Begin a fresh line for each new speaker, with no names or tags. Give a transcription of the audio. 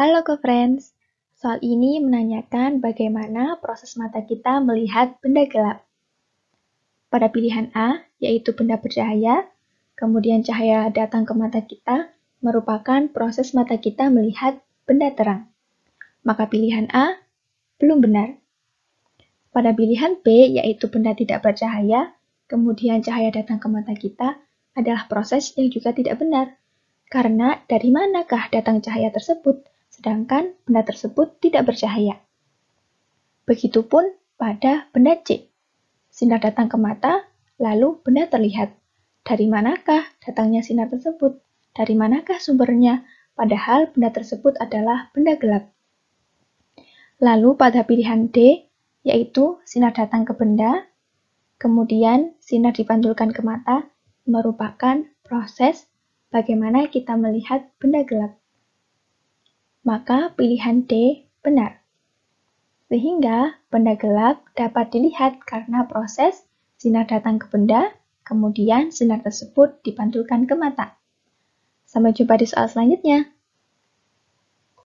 Halo co-friends, soal ini menanyakan bagaimana proses mata kita melihat benda gelap. Pada pilihan A, yaitu benda bercahaya, kemudian cahaya datang ke mata kita, merupakan proses mata kita melihat benda terang. Maka pilihan A belum benar. Pada pilihan B, yaitu benda tidak bercahaya, kemudian cahaya datang ke mata kita, adalah proses yang juga tidak benar. Karena dari manakah datang cahaya tersebut? sedangkan benda tersebut tidak bercahaya. Begitupun pada benda C. Sinar datang ke mata, lalu benda terlihat. Dari manakah datangnya sinar tersebut? Dari manakah sumbernya? Padahal benda tersebut adalah benda gelap. Lalu pada pilihan D, yaitu sinar datang ke benda, kemudian sinar dipantulkan ke mata, merupakan proses bagaimana kita melihat benda gelap maka pilihan D benar. Sehingga benda gelap dapat dilihat karena proses sinar datang ke benda, kemudian sinar tersebut dipantulkan ke mata. Sampai jumpa di soal selanjutnya.